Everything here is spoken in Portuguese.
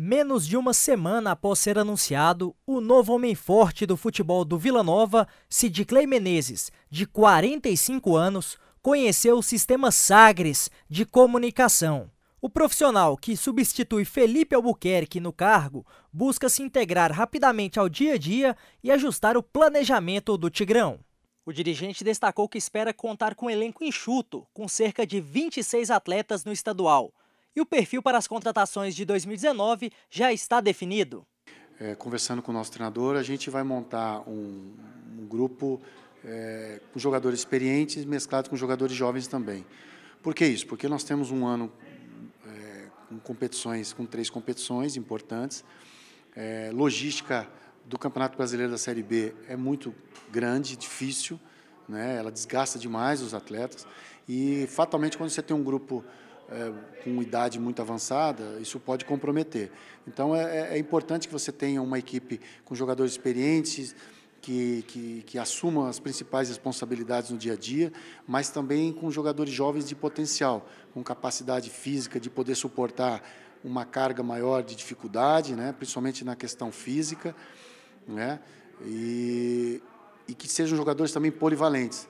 Menos de uma semana após ser anunciado, o novo homem forte do futebol do Vila Nova, Clay Menezes, de 45 anos, conheceu o sistema Sagres de comunicação. O profissional que substitui Felipe Albuquerque no cargo busca se integrar rapidamente ao dia a dia e ajustar o planejamento do Tigrão. O dirigente destacou que espera contar com um elenco enxuto, com cerca de 26 atletas no estadual, e o perfil para as contratações de 2019 já está definido. É, conversando com o nosso treinador, a gente vai montar um, um grupo é, com jogadores experientes mesclado com jogadores jovens também. Por que isso? Porque nós temos um ano é, com competições, com três competições importantes. É, logística do Campeonato Brasileiro da Série B é muito grande, difícil, né? ela desgasta demais os atletas. E fatalmente, quando você tem um grupo é, com idade muito avançada, isso pode comprometer. Então, é, é, é, importante que você tenha uma equipe com jogadores experientes, que, que, que as principais responsabilidades no dia a dia, mas também com jogadores jovens de potencial, com capacidade física de poder suportar uma carga maior de dificuldade, né, principalmente na questão física, né, e, e que sejam jogadores também polivalentes.